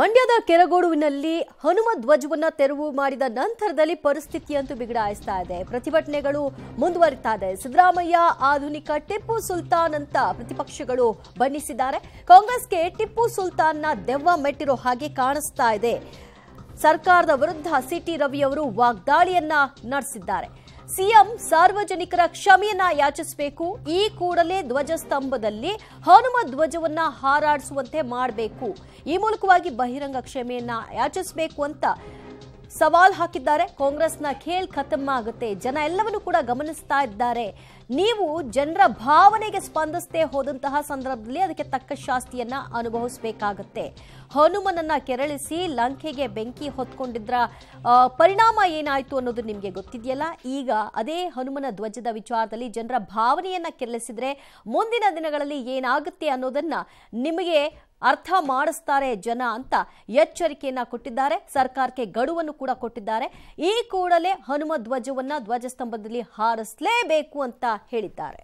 ಮಂಡ್ಯದ ಕೆರಗೋಡುವಿನಲ್ಲಿ ಹನುಮ ಧ್ವಜವನ್ನು ತೆರವು ಮಾಡಿದ ನಂತರದಲ್ಲಿ ಪರಿಸ್ಥಿತಿಯಂತೂ ಬಿಗಡಾಯಿಸ್ತಾ ಇದೆ ಪ್ರತಿಭಟನೆಗಳು ಮುಂದುವರಿತಾ ಇದೆ ಸಿದ್ದರಾಮಯ್ಯ ಆಧುನಿಕ ಟಿಪ್ಪು ಸುಲ್ತಾನ್ ಅಂತ ಪ್ರತಿಪಕ್ಷಗಳು ಬಣ್ಣಿಸಿದ್ದಾರೆ ಕಾಂಗ್ರೆಸ್ಗೆ ಟಿಪ್ಪು ಸುಲ್ತಾನ್ನ ದೆವ್ವ ಮೆಟ್ಟಿರೋ ಹಾಗೆ ಕಾಣಿಸ್ತಾ ಇದೆ ಸರ್ಕಾರದ ವಿರುದ್ಧ ಸಿಟಿ ರವಿಯವರು ವಾಗ್ದಾಳಿಯನ್ನ ನಡೆಸಿದ್ದಾರೆ ಸಿಎಂ ಸಾರ್ವಜನಿಕರ ಕ್ಷಮೆಯನ್ನ ಯಾಚಿಸಬೇಕು ಈ ಕೂಡಲೇ ಧ್ವಜಸ್ತಂಭದಲ್ಲಿ ಹನುಮ ಧ್ವಜವನ್ನ ಹಾರಾಡಿಸುವಂತೆ ಮಾಡಬೇಕು ಈ ಮೂಲಕವಾಗಿ ಬಹಿರಂಗ ಕ್ಷಮೆಯನ್ನ ಯಾಚಿಸಬೇಕು ಅಂತ ಸವಾಲ್ ಹಾಕಿದ್ದಾರೆ ಕಾಂಗ್ರೆಸ್ನ ಖೇಲ್ ಖತಮ್ ಆಗುತ್ತೆ ಜನ ಎಲ್ಲವನ್ನೂ ಕೂಡ ಗಮನಿಸ್ತಾ ಇದ್ದಾರೆ ನೀವು ಜನರ ಭಾವನೆಗೆ ಸ್ಪಂದಿಸದೆ ಹೋದಂತಹ ಸಂದರ್ಭದಲ್ಲಿ ಅದಕ್ಕೆ ತಕ್ಕ ಶಾಸ್ತಿಯನ್ನ ಅನುಭವಿಸಬೇಕಾಗತ್ತೆ ಹನುಮನನ್ನ ಕೆರಳಿಸಿ ಲಂಕೆಗೆ ಬೆಂಕಿ ಹೊತ್ಕೊಂಡಿದ್ರ ಪರಿಣಾಮ ಏನಾಯ್ತು ಅನ್ನೋದು ನಿಮಗೆ ಗೊತ್ತಿದೆಯಲ್ಲ ಈಗ ಅದೇ ಹನುಮನ ಧ್ವಜದ ವಿಚಾರದಲ್ಲಿ ಜನರ ಭಾವನೆಯನ್ನ ಕೆರಳಿಸಿದ್ರೆ ಮುಂದಿನ ದಿನಗಳಲ್ಲಿ ಏನಾಗುತ್ತೆ ಅನ್ನೋದನ್ನ ನಿಮಗೆ ಅರ್ಥ ಮಾಡಿಸ್ತಾರೆ ಜನ ಅಂತ ಎಚ್ಚರಿಕೆಯನ್ನ ಕೊಟ್ಟಿದ್ದಾರೆ ಸರ್ಕಾರಕ್ಕೆ ಗಡುವನ್ನು ಕೂಡ ಕೊಟ್ಟಿದ್ದಾರೆ ಈ ಕೂಡಲೇ ಹನುಮ ಧ್ವಜವನ್ನ ಧ್ವಜಸ್ತಂಭದಲ್ಲಿ ಹಾರಿಸಲೇಬೇಕು ಅಂತ ಹೇಳಿದ್ದಾರೆ